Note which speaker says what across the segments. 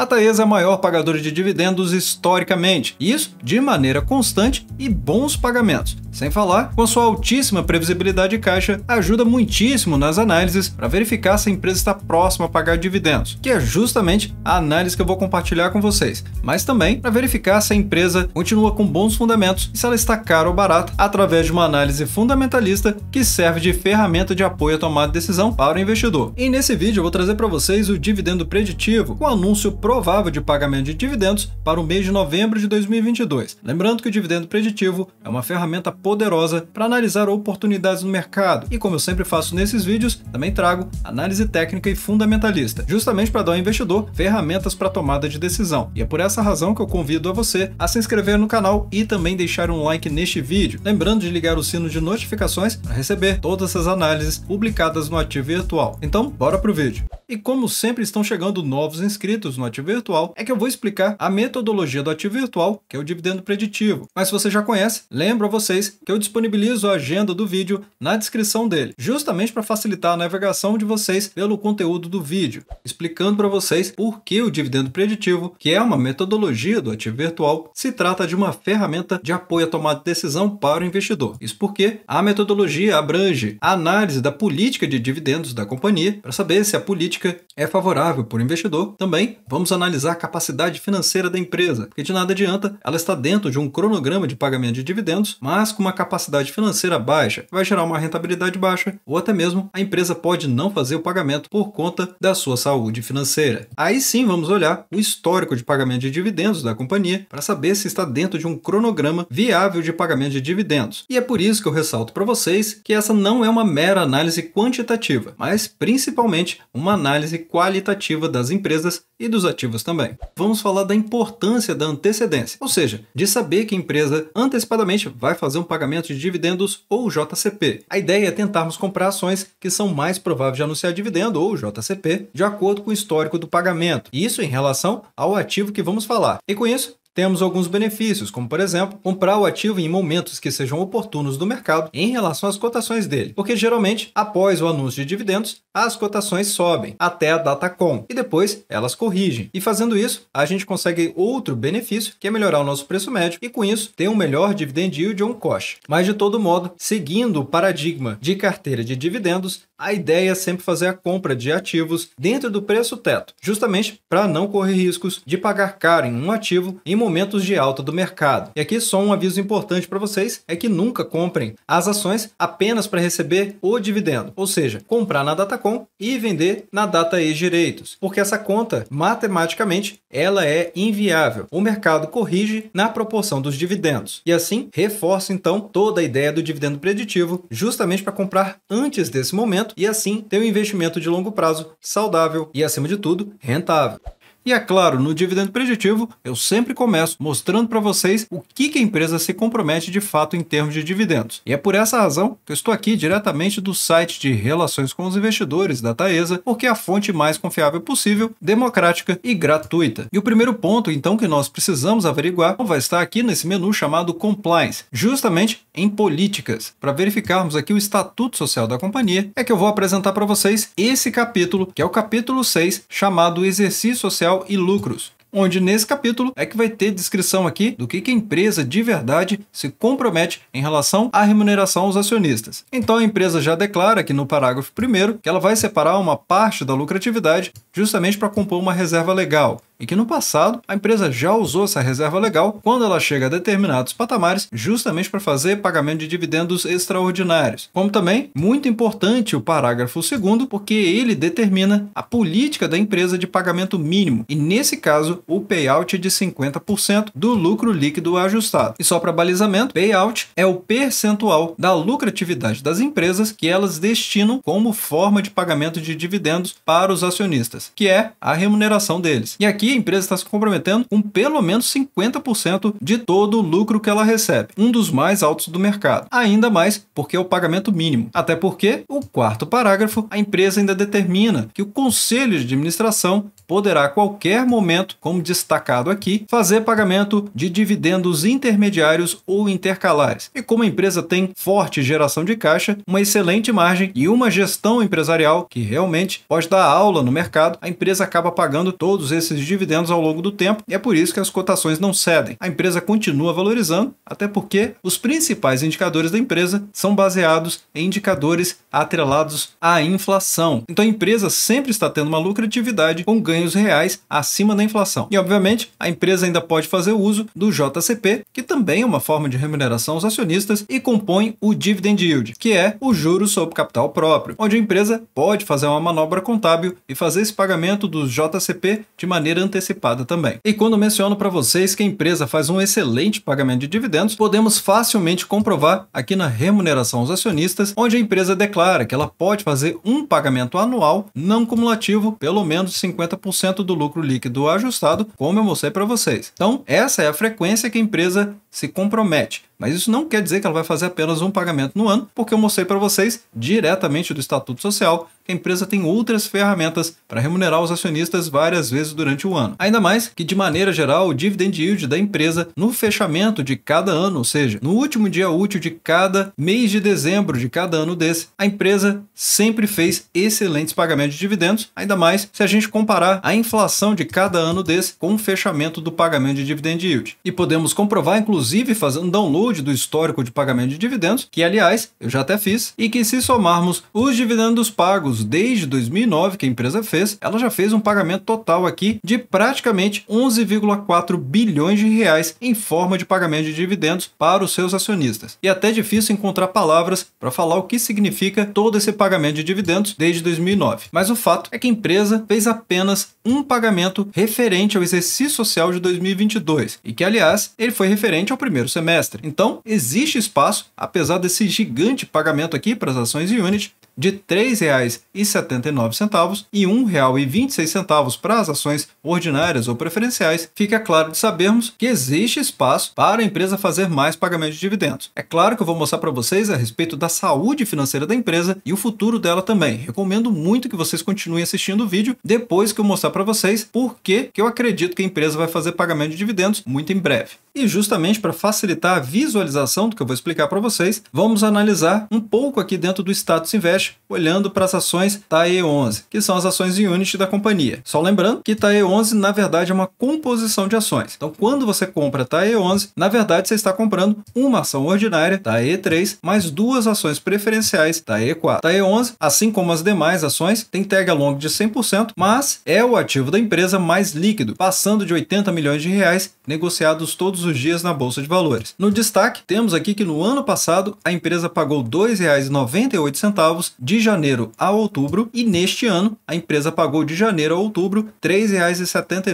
Speaker 1: A Taesa é a maior pagadora de dividendos historicamente, e isso de maneira constante e bons pagamentos. Sem falar, com sua altíssima previsibilidade de caixa, ajuda muitíssimo nas análises para verificar se a empresa está próxima a pagar dividendos, que é justamente a análise que eu vou compartilhar com vocês, mas também para verificar se a empresa continua com bons fundamentos e se ela está cara ou barata através de uma análise fundamentalista que serve de ferramenta de apoio à tomada de decisão para o investidor. E nesse vídeo eu vou trazer para vocês o dividendo preditivo, com anúncio provável de pagamento de dividendos para o mês de novembro de 2022. Lembrando que o dividendo preditivo é uma ferramenta poderosa para analisar oportunidades no mercado. E como eu sempre faço nesses vídeos, também trago análise técnica e fundamentalista, justamente para dar ao investidor ferramentas para tomada de decisão. E é por essa razão que eu convido a você a se inscrever no canal e também deixar um like neste vídeo. Lembrando de ligar o sino de notificações para receber todas as análises publicadas no Ativo Virtual. Então, bora pro vídeo. E como sempre estão chegando novos inscritos no Ativo ativo virtual, é que eu vou explicar a metodologia do ativo virtual, que é o dividendo preditivo. Mas se você já conhece, lembro a vocês que eu disponibilizo a agenda do vídeo na descrição dele, justamente para facilitar a navegação de vocês pelo conteúdo do vídeo, explicando para vocês por que o dividendo preditivo, que é uma metodologia do ativo virtual, se trata de uma ferramenta de apoio a tomada de decisão para o investidor. Isso porque a metodologia abrange a análise da política de dividendos da companhia para saber se a política é favorável para o investidor. Também vamos vamos analisar a capacidade financeira da empresa, porque de nada adianta, ela está dentro de um cronograma de pagamento de dividendos, mas com uma capacidade financeira baixa, vai gerar uma rentabilidade baixa, ou até mesmo a empresa pode não fazer o pagamento por conta da sua saúde financeira. Aí sim vamos olhar o histórico de pagamento de dividendos da companhia para saber se está dentro de um cronograma viável de pagamento de dividendos. E é por isso que eu ressalto para vocês que essa não é uma mera análise quantitativa, mas principalmente uma análise qualitativa das empresas e dos ativos também. Vamos falar da importância da antecedência, ou seja, de saber que a empresa antecipadamente vai fazer um pagamento de dividendos ou JCP. A ideia é tentarmos comprar ações que são mais prováveis de anunciar dividendo ou JCP, de acordo com o histórico do pagamento, isso em relação ao ativo que vamos falar. E com isso, temos alguns benefícios, como por exemplo, comprar o ativo em momentos que sejam oportunos do mercado em relação às cotações dele, porque geralmente, após o anúncio de dividendos, as cotações sobem até a data com e depois elas corrigem. E fazendo isso, a gente consegue outro benefício, que é melhorar o nosso preço médio e com isso ter um melhor dividend yield ou um cost. Mas de todo modo, seguindo o paradigma de carteira de dividendos, a ideia é sempre fazer a compra de ativos dentro do preço teto, justamente para não correr riscos de pagar caro em um ativo em momentos momentos de alta do mercado. E aqui só um aviso importante para vocês é que nunca comprem as ações apenas para receber o dividendo, ou seja, comprar na Datacom e vender na data e direitos, porque essa conta matematicamente ela é inviável. O mercado corrige na proporção dos dividendos e assim reforça então toda a ideia do dividendo preditivo, justamente para comprar antes desse momento e assim ter um investimento de longo prazo saudável e acima de tudo rentável. E é claro, no dividendo preditivo, eu sempre começo mostrando para vocês o que, que a empresa se compromete de fato em termos de dividendos. E é por essa razão que eu estou aqui diretamente do site de relações com os investidores da Taesa, porque é a fonte mais confiável possível, democrática e gratuita. E o primeiro ponto, então, que nós precisamos averiguar vai estar aqui nesse menu chamado Compliance, justamente em políticas. Para verificarmos aqui o estatuto social da companhia, é que eu vou apresentar para vocês esse capítulo, que é o capítulo 6, chamado Exercício Social social e lucros, onde nesse capítulo é que vai ter descrição aqui do que, que a empresa de verdade se compromete em relação à remuneração aos acionistas. Então a empresa já declara aqui no parágrafo primeiro que ela vai separar uma parte da lucratividade justamente para compor uma reserva legal, e que no passado a empresa já usou essa reserva legal quando ela chega a determinados patamares, justamente para fazer pagamento de dividendos extraordinários. Como também, muito importante o parágrafo 2, porque ele determina a política da empresa de pagamento mínimo, e nesse caso, o payout é de 50% do lucro líquido ajustado. E só para balizamento, payout é o percentual da lucratividade das empresas que elas destinam como forma de pagamento de dividendos para os acionistas, que é a remuneração deles. E aqui e a empresa está se comprometendo com pelo menos 50% de todo o lucro que ela recebe, um dos mais altos do mercado. Ainda mais porque é o pagamento mínimo. Até porque, o quarto parágrafo, a empresa ainda determina que o conselho de administração poderá a qualquer momento, como destacado aqui, fazer pagamento de dividendos intermediários ou intercalares. E como a empresa tem forte geração de caixa, uma excelente margem e uma gestão empresarial que realmente pode dar aula no mercado, a empresa acaba pagando todos esses dividendos ao longo do tempo e é por isso que as cotações não cedem. A empresa continua valorizando, até porque os principais indicadores da empresa são baseados em indicadores atrelados à inflação. Então a empresa sempre está tendo uma lucratividade com ganho ganhos reais acima da inflação. E, obviamente, a empresa ainda pode fazer uso do JCP, que também é uma forma de remuneração aos acionistas e compõe o dividend yield, que é o juro sobre capital próprio, onde a empresa pode fazer uma manobra contábil e fazer esse pagamento do JCP de maneira antecipada também. E quando menciono para vocês que a empresa faz um excelente pagamento de dividendos, podemos facilmente comprovar aqui na remuneração aos acionistas, onde a empresa declara que ela pode fazer um pagamento anual não cumulativo, pelo menos 50% do lucro líquido ajustado, como eu mostrei para vocês. Então, essa é a frequência que a empresa se compromete. Mas isso não quer dizer que ela vai fazer apenas um pagamento no ano, porque eu mostrei para vocês diretamente do Estatuto Social a empresa tem outras ferramentas para remunerar os acionistas várias vezes durante o ano. Ainda mais que, de maneira geral, o dividend yield da empresa no fechamento de cada ano, ou seja, no último dia útil de cada mês de dezembro de cada ano desse, a empresa sempre fez excelentes pagamentos de dividendos, ainda mais se a gente comparar a inflação de cada ano desse com o fechamento do pagamento de dividend yield. E podemos comprovar, inclusive, fazendo um download do histórico de pagamento de dividendos, que aliás eu já até fiz, e que se somarmos os dividendos pagos desde 2009 que a empresa fez, ela já fez um pagamento total aqui de praticamente 11,4 bilhões de reais em forma de pagamento de dividendos para os seus acionistas. E é até difícil encontrar palavras para falar o que significa todo esse pagamento de dividendos desde 2009. Mas o fato é que a empresa fez apenas um pagamento referente ao exercício social de 2022 e que, aliás, ele foi referente ao primeiro semestre. Então, existe espaço, apesar desse gigante pagamento aqui para as ações Unity, de R$ 3,79 e R$ 1,26 para as ações ordinárias ou preferenciais, fica claro de sabermos que existe espaço para a empresa fazer mais pagamentos de dividendos. É claro que eu vou mostrar para vocês a respeito da saúde financeira da empresa e o futuro dela também. Recomendo muito que vocês continuem assistindo o vídeo depois que eu mostrar para vocês por que eu acredito que a empresa vai fazer pagamento de dividendos muito em breve. E justamente para facilitar a visualização do que eu vou explicar para vocês, vamos analisar um pouco aqui dentro do status invest, olhando para as ações TAE 11, que são as ações em unit da companhia. Só lembrando que TAE 11 na verdade é uma composição de ações. Então, quando você compra TAE 11, na verdade você está comprando uma ação ordinária TAE 3 mais duas ações preferenciais TAE 4. TAE 11, assim como as demais ações, tem tag along de 100%, mas é o ativo da empresa mais líquido, passando de 80 milhões de reais negociados todos todos os dias na bolsa de valores. No destaque, temos aqui que no ano passado a empresa pagou R$ 2,98 de janeiro a outubro e neste ano a empresa pagou de janeiro a outubro R$ 3,79.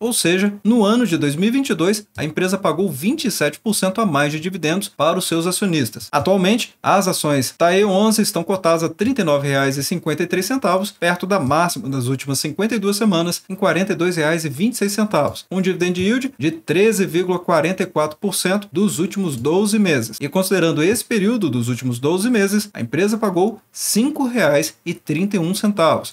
Speaker 1: Ou seja, no ano de 2022 a empresa pagou 27% a mais de dividendos para os seus acionistas. Atualmente, as ações TAE 11 estão cotadas a R$ 39,53, perto da máxima das últimas 52 semanas em R$ 42,26, um dividend yield de 13,5 2,44% dos últimos 12 meses. E considerando esse período dos últimos 12 meses, a empresa pagou R$ 5,31.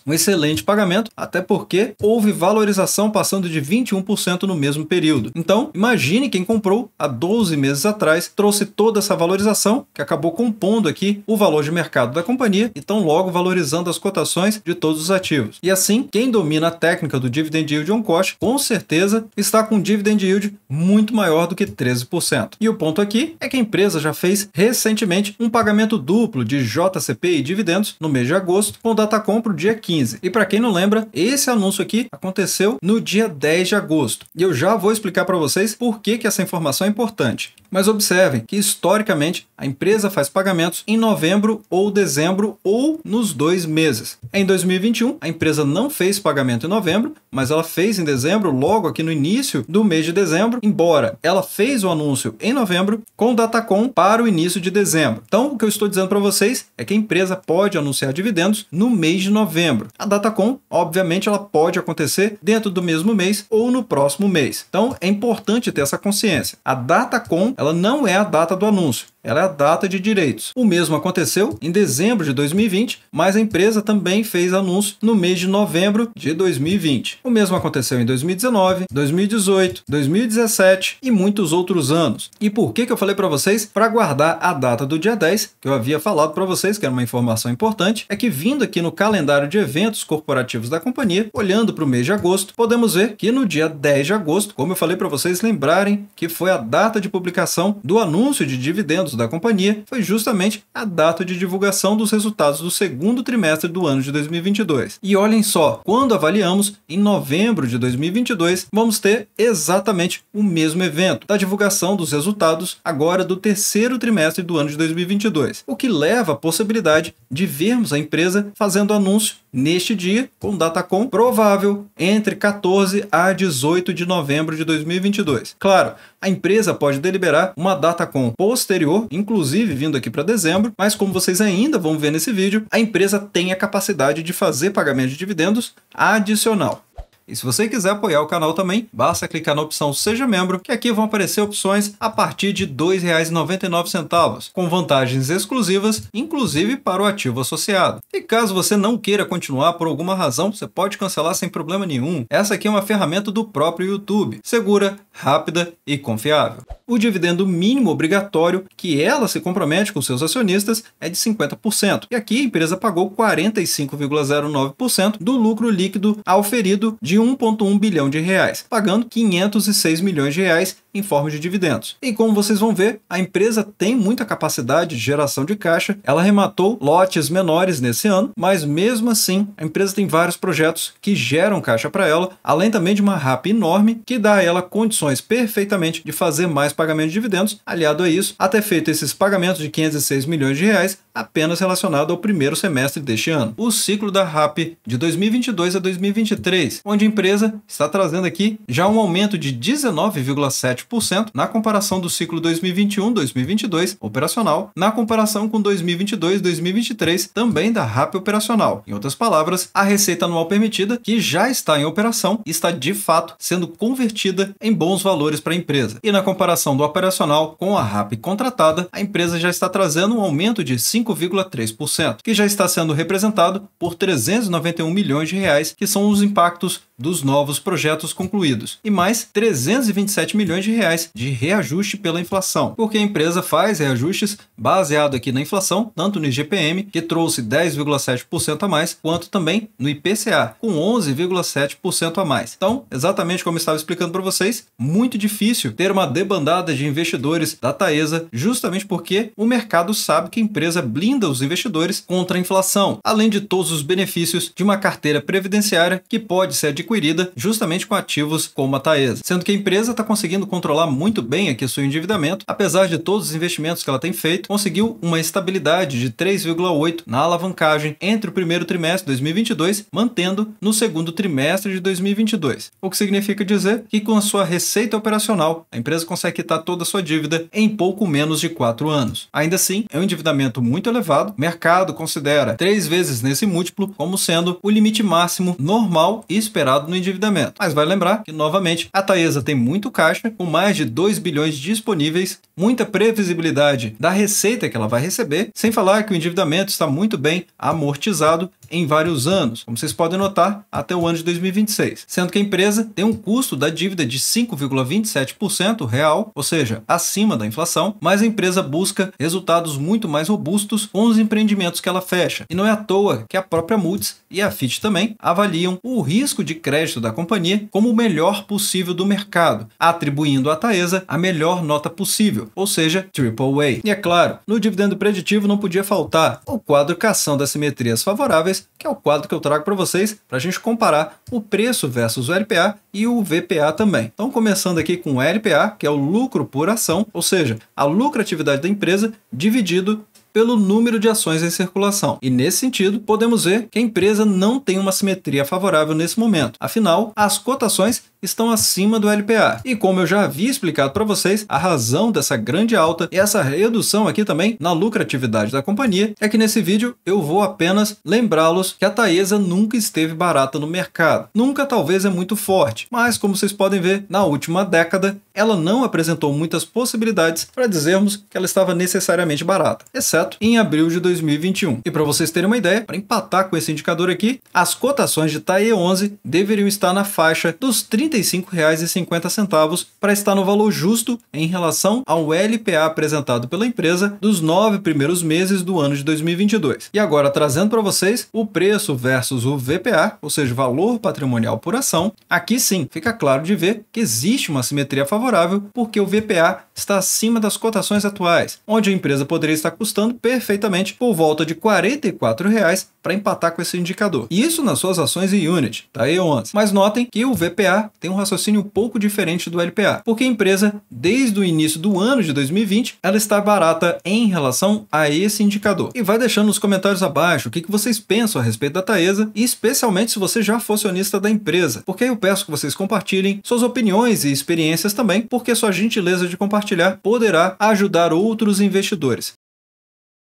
Speaker 1: Um excelente pagamento, até porque houve valorização passando de 21% no mesmo período. Então, imagine quem comprou há 12 meses atrás, trouxe toda essa valorização, que acabou compondo aqui o valor de mercado da companhia e tão logo valorizando as cotações de todos os ativos. E assim, quem domina a técnica do dividend yield on cost, com certeza está com um dividend yield muito muito maior do que 13%. E o ponto aqui é que a empresa já fez recentemente um pagamento duplo de JCP e dividendos no mês de agosto com data compra o dia 15. E para quem não lembra, esse anúncio aqui aconteceu no dia 10 de agosto. E eu já vou explicar para vocês por que, que essa informação é importante. Mas observem que historicamente a empresa faz pagamentos em novembro ou dezembro ou nos dois meses. Em 2021, a empresa não fez pagamento em novembro, mas ela fez em dezembro, logo aqui no início do mês de dezembro, embora ela fez o anúncio em novembro com o Datacom para o início de dezembro. Então, o que eu estou dizendo para vocês é que a empresa pode anunciar dividendos no mês de novembro. A Datacom, obviamente, ela pode acontecer dentro do mesmo mês ou no próximo mês. Então, é importante ter essa consciência. A Datacom ela não é a data do anúncio ela é a data de direitos. O mesmo aconteceu em dezembro de 2020, mas a empresa também fez anúncio no mês de novembro de 2020. O mesmo aconteceu em 2019, 2018, 2017 e muitos outros anos. E por que, que eu falei para vocês? Para guardar a data do dia 10, que eu havia falado para vocês que era uma informação importante, é que vindo aqui no calendário de eventos corporativos da companhia, olhando para o mês de agosto, podemos ver que no dia 10 de agosto, como eu falei para vocês lembrarem que foi a data de publicação do anúncio de dividendos da companhia foi justamente a data de divulgação dos resultados do segundo trimestre do ano de 2022. E olhem só, quando avaliamos, em novembro de 2022, vamos ter exatamente o mesmo evento, da divulgação dos resultados agora do terceiro trimestre do ano de 2022, o que leva à possibilidade de vermos a empresa fazendo anúncio neste dia, com data com provável entre 14 a 18 de novembro de 2022. Claro, a empresa pode deliberar uma data com posterior, inclusive vindo aqui para dezembro, mas como vocês ainda vão ver nesse vídeo, a empresa tem a capacidade de fazer pagamento de dividendos adicional. E se você quiser apoiar o canal também, basta clicar na opção Seja Membro, que aqui vão aparecer opções a partir de R$ 2,99, com vantagens exclusivas, inclusive para o ativo associado. E caso você não queira continuar por alguma razão, você pode cancelar sem problema nenhum. Essa aqui é uma ferramenta do próprio YouTube, segura, rápida e confiável. O dividendo mínimo obrigatório que ela se compromete com seus acionistas é de 50%, e aqui a empresa pagou 45,09% do lucro líquido auferido de de 1,1 bilhão de reais, pagando 506 milhões de reais em forma de dividendos. E como vocês vão ver, a empresa tem muita capacidade de geração de caixa, ela arrematou lotes menores nesse ano, mas mesmo assim a empresa tem vários projetos que geram caixa para ela, além também de uma RAP enorme que dá a ela condições perfeitamente de fazer mais pagamentos de dividendos. Aliado a isso, até feito esses pagamentos de 506 milhões de reais, apenas relacionado ao primeiro semestre deste ano, o ciclo da RAP de 2022 a 2023, onde a empresa está trazendo aqui já um aumento de 19,7% na comparação do ciclo 2021-2022 operacional, na comparação com 2022-2023 também da RAP operacional. Em outras palavras, a receita anual permitida, que já está em operação, está de fato sendo convertida em bons valores para a empresa. E na comparação do operacional com a RAP contratada, a empresa já está trazendo um aumento de 5 5,3%, que já está sendo representado por 391 milhões de reais, que são os impactos dos novos projetos concluídos e mais 327 milhões de reais de reajuste pela inflação, porque a empresa faz reajustes baseado aqui na inflação, tanto no IGPM, que trouxe 10,7% a mais, quanto também no IPCA, com 11,7% a mais. Então, exatamente como eu estava explicando para vocês, muito difícil ter uma debandada de investidores da Taesa, justamente porque o mercado sabe que a empresa blinda os investidores contra a inflação, além de todos os benefícios de uma carteira previdenciária que pode ser adquirida adquirida justamente com ativos como a Taesa, sendo que a empresa está conseguindo controlar muito bem aqui seu endividamento, apesar de todos os investimentos que ela tem feito, conseguiu uma estabilidade de 3,8 na alavancagem entre o primeiro trimestre de 2022, mantendo no segundo trimestre de 2022, o que significa dizer que com a sua receita operacional, a empresa consegue quitar toda a sua dívida em pouco menos de 4 anos. Ainda assim, é um endividamento muito elevado, o mercado considera três vezes nesse múltiplo como sendo o limite máximo normal e esperado no endividamento. Mas vai lembrar que, novamente, a Taesa tem muito caixa, com mais de 2 bilhões disponíveis, muita previsibilidade da receita que ela vai receber, sem falar que o endividamento está muito bem amortizado em vários anos, como vocês podem notar, até o ano de 2026, sendo que a empresa tem um custo da dívida de 5,27% real, ou seja, acima da inflação, mas a empresa busca resultados muito mais robustos com os empreendimentos que ela fecha. E não é à toa que a própria Moody's e a Fitch também avaliam o risco de crédito da companhia como o melhor possível do mercado, atribuindo à Taesa a melhor nota possível, ou seja, AAA. E é claro, no dividendo preditivo não podia faltar o quadro cação das simetrias favoráveis, que é o quadro que eu trago para vocês para a gente comparar o preço versus o LPA e o VPA também. Então, começando aqui com o LPA, que é o lucro por ação, ou seja, a lucratividade da empresa dividido pelo número de ações em circulação. E nesse sentido, podemos ver que a empresa não tem uma simetria favorável nesse momento. Afinal, as cotações estão acima do LPA. E como eu já havia explicado para vocês, a razão dessa grande alta e essa redução aqui também na lucratividade da companhia é que nesse vídeo eu vou apenas lembrá-los que a Taesa nunca esteve barata no mercado. Nunca talvez é muito forte, mas como vocês podem ver, na última década ela não apresentou muitas possibilidades para dizermos que ela estava necessariamente barata, exceto em abril de 2021. E para vocês terem uma ideia, para empatar com esse indicador aqui, as cotações de TAE 11 deveriam estar na faixa dos R$ 35,50 para estar no valor justo em relação ao LPA apresentado pela empresa dos nove primeiros meses do ano de 2022. E agora trazendo para vocês o preço versus o VPA, ou seja, valor patrimonial por ação, aqui sim fica claro de ver que existe uma simetria favorável favorável porque o VPA está acima das cotações atuais, onde a empresa poderia estar custando perfeitamente por volta de R$ 44 reais para empatar com esse indicador. E isso nas suas ações e unit, tá aí 11. Mas notem que o VPA tem um raciocínio um pouco diferente do LPA, porque a empresa, desde o início do ano de 2020, ela está barata em relação a esse indicador. E vai deixando nos comentários abaixo o que, que vocês pensam a respeito da Taesa, e especialmente se você já fosse acionista da empresa, porque eu peço que vocês compartilhem suas opiniões e experiências também também, porque sua gentileza de compartilhar poderá ajudar outros investidores.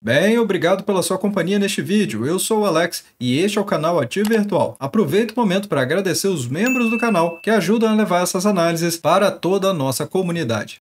Speaker 1: Bem, obrigado pela sua companhia neste vídeo. Eu sou o Alex e este é o canal Ativo Virtual. Aproveito o momento para agradecer os membros do canal que ajudam a levar essas análises para toda a nossa comunidade.